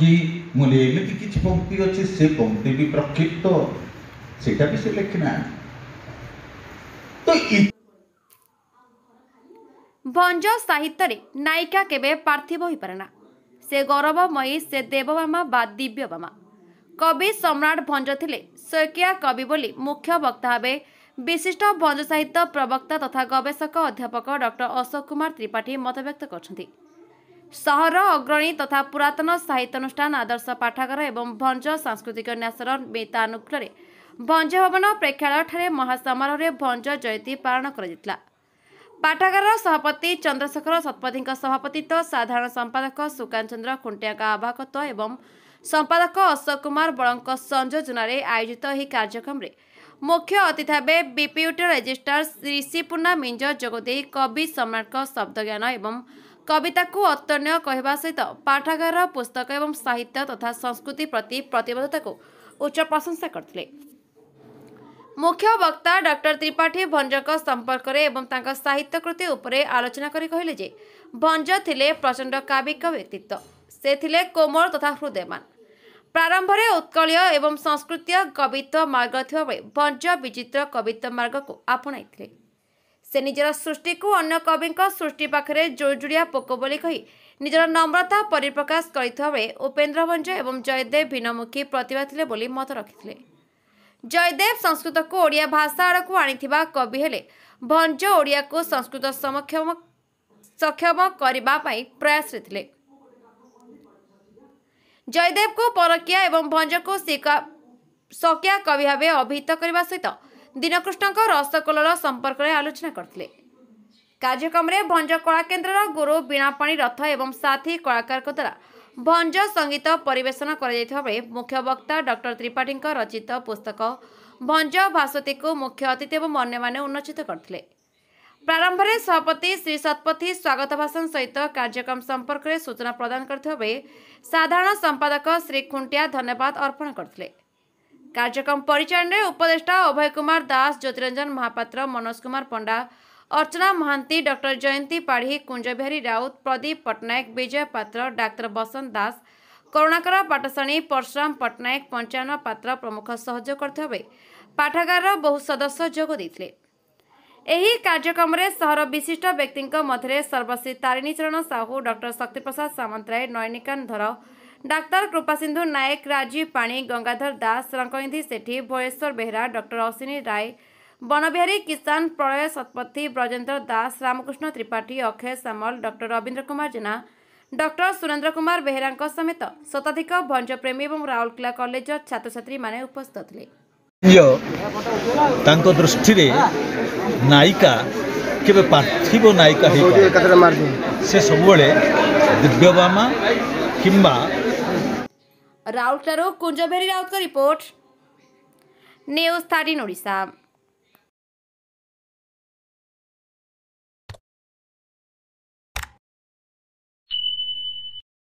କି ମୁଁ ଏମିତି କିଛି ପଙ୍କ୍ତି ଅଛି ସେ ପଙ୍କ୍ତି ବି ପ୍ରକ୍ଷିପ୍ତ ସେଇଟା ବି ସେ ଲେଖିନାହାନ୍ତି ଭଞ୍ଜ ସାହିତ୍ୟରେ ନାୟିକା କେବେ ପାର୍ଥିବ ହୋଇପାରେନା ସେ ଗୌରବମୟୀ ସେ ଦେବବାମା ବା ଦିବ୍ୟବାମା କବି ସମ୍ରାଟ ଭଞ୍ଜ ଥିଲେ ସ୍ୱକୀୟା କବି ବୋଲି ମୁଖ୍ୟ ବକ୍ତା ଭାବେ ବିଶିଷ୍ଟ ଭଞ୍ଜ ସାହିତ୍ୟ ପ୍ରବକ୍ତା ତଥା ଗବେଷକ ଅଧ୍ୟାପକ ଡକ୍ଟର ଅଶୋକ କୁମାର ତ୍ରିପାଠୀ ମତବ୍ୟକ୍ତ କରୁଛନ୍ତି ସହର ଅଗ୍ରଣୀ ତଥା ପୁରାତନ ସାହିତ୍ୟାନୁଷ୍ଠାନ ଆଦର୍ଶ ପାଠାଗାର ଏବଂ ଭଞ୍ଜ ସାଂସ୍କୃତିକ ନ୍ୟାସର ମିତାନୁକୂଳରେ ଭଞ୍ଜ ଭବନ ପ୍ରେକ୍ଷାଳୟଠାରେ ମହାସମାରୋହରେ ଭଞ୍ଜ ଜୟନ୍ତୀ ପାଳନ କରାଯାଇଥିଲା ପାଠାଗାରର ସଭାପତି ଚନ୍ଦ୍ରଶେଖର ଶତପଥୀଙ୍କ ସଭାପତିତ୍ୱ ସାଧାରଣ ସମ୍ପାଦକ ସୁକାନ୍ତ ଚନ୍ଦ୍ର ଖୁଣ୍ଟିଆଙ୍କ ଆବାହକତ୍ୱ ଏବଂ ସମ୍ପାଦକ ଅଶୋକ କୁମାର ବଳଙ୍କ ସଂଯୋଜନାରେ ଆୟୋଜିତ ଏହି କାର୍ଯ୍ୟକ୍ରମରେ ମୁଖ୍ୟ ଅତିଥି ଭାବେ ବିପିୟୁଟି ରେଜିଷ୍ଟ୍ରାର ଶ୍ରୀ ଶ୍ରୀପୂର୍ଣ୍ଣା ମିଞ୍ଜ ଯୋଗଦେଇ କବି ସମ୍ରାଟଙ୍କ ଶବ୍ଦଜ୍ଞାନ ଏବଂ କବିତାକୁ ଅତନ୍ୟ କହିବା ସହିତ ପାଠାଗାର ପୁସ୍ତକ ଏବଂ ସାହିତ୍ୟ ତଥା ସଂସ୍କୃତି ପ୍ରତି ପ୍ରତିବଦ୍ଧତାକୁ ଉଚ୍ଚ ପ୍ରଶଂସା କରିଥିଲେ ମୁଖ୍ୟ ବକ୍ତା ଡକ୍ଟର ତ୍ରିପାଠୀ ଭଞ୍ଜଙ୍କ ସମ୍ପର୍କରେ ଏବଂ ତାଙ୍କ ସାହିତ୍ୟ କୃତି ଉପରେ ଆଲୋଚନା କରି କହିଲେ ଯେ ଭଞ୍ଜ ଥିଲେ ପ୍ରଚଣ୍ଡ କାବିକ ବ୍ୟକ୍ତିତ୍ୱ ସେ ଥିଲେ କୋମଳ ତଥା ହୃଦୟମାନ ପ୍ରାରମ୍ଭରେ ଉତ୍କଳୀୟ ଏବଂ ସଂସ୍କୃତୀୟ କବିତ୍ୱ ମାର୍ଗ ଥିବାବେଳେ ଭଞ୍ଜ ବିଚିତ୍ର କବିତ୍ୱ ମାର୍ଗକୁ ଆପଣାଇଥିଲେ ସେ ନିଜର ସୃଷ୍ଟିକୁ ଅନ୍ୟ କବିଙ୍କ ସୃଷ୍ଟି ପାଖରେ ଜୋରଜୁଡ଼ିଆ ପୋକ ବୋଲି କହି ନିଜର ନମ୍ରତା ପରିପ୍ରକାଶ କରିଥିବା ବେଳେ ଉପେନ୍ଦ୍ର ଭଞ୍ଜ ଏବଂ ଜୟଦେବ ଭିନ୍ନମୁଖୀ ପ୍ରତିଭା ଥିଲେ ବୋଲି ମତ ରଖିଥିଲେ ଜୟଦେବ ସଂସ୍କୃତକୁ ଓଡ଼ିଆ ଭାଷା ଆଡ଼କୁ ଆଣିଥିବା କବି ହେଲେ ଭଞ୍ଜ ଓଡ଼ିଆକୁ ସଂସ୍କୃତ ସକ୍ଷମ କରିବା ପାଇଁ ପ୍ରୟାସରେ ଥିଲେ ଜୟଦେବଙ୍କୁ ପରକିଆ ଏବଂ ଭଞ୍ଜକୁ ସକିଆ କବି ଭାବେ ଅଭିହିତ କରିବା ସହିତ ଦିନକୃଷ୍ଣଙ୍କ ରସଗୋଲର ସମ୍ପର୍କରେ ଆଲୋଚନା କରିଥିଲେ କାର୍ଯ୍ୟକ୍ରମରେ ଭଞ୍ଜ କଳାକେନ୍ଦ୍ରର ଗୁରୁ ବୀଣାପାଣି ରଥ ଏବଂ ସାଥୀ କଳାକାରଙ୍କ ଦ୍ୱାରା ଭଞ୍ଜ ସଙ୍ଗୀତ ପରିବେଷଣ କରାଯାଇଥିବା ବେଳେ ମୁଖ୍ୟ ବକ୍ତା ଡକ୍ଟର ତ୍ରିପାଠୀଙ୍କ ରଚିତ ପୁସ୍ତକ ଭଞ୍ଜ ଭାସତୀକୁ ମୁଖ୍ୟ ଅତିଥି ଏବଂ ଅନ୍ୟମାନେ ଉନ୍ମୋଚିତ କରିଥିଲେ ପ୍ରାରମ୍ଭରେ ସଭାପତି ଶ୍ରୀ ଶତପଥୀ ସ୍ୱାଗତ ଭାଷଣ ସହିତ କାର୍ଯ୍ୟକ୍ରମ ସମ୍ପର୍କରେ ସୂଚନା ପ୍ରଦାନ କରିଥିବା ବେଳେ ସାଧାରଣ ସମ୍ପାଦକ ଶ୍ରୀ ଖୁଣ୍ଟିଆ ଧନ୍ୟବାଦ ଅର୍ପଣ କରିଥିଲେ कार्यक्रम परिचालन उपदेष्टा अभय कुमार दास ज्योतिरंजन महापात्र मनोज कुमार पंडा अर्चना महान्त डक्टर जयन्ती पाठी कुञ्जविहारी राउत प्रदीप पटनायक विजय पात्र डाक्तर बसन्त दास करुणाकर पाटसणी परशुरम पटनायक पञ्चन पात्र प्रमुख सहयोग गर् पाठागार रो बहु सदस्य एही कार्यक्रम रे सदस्यक्रम विशिष्ट व्यक्तिको मध्य सर्वश्री तारिणी चरण साहू साहु सामंतराय सामन्तय नयनिकधर doctor Kripasindhu Nayak Rajib Pani Gangadhar Das Lankanidhi Sethi Bhayeswar Behera doctor Ashwini Ray Banabihari Kishan Pralay Satapathy Brajendra Das Ramakrishna Tripathy Akshay Samal doctor Rabindra Kumar Jena doctor Surendra Kumar বেহরাঙ্ক সমেত শতাধিক ভঞ্জপ্রেমী এবং রাউরকেলা কলেজর ছাত্রছাত্রী মানে উপস্থিত লে তাঙ্ক দৃষ্টিরে নায়িকা কেবে পার্থিব নায়িকা সে সবুলে দিব্যবামা কিংবা રાઉટરો Kunjabihari Raut report news thirteen Odisha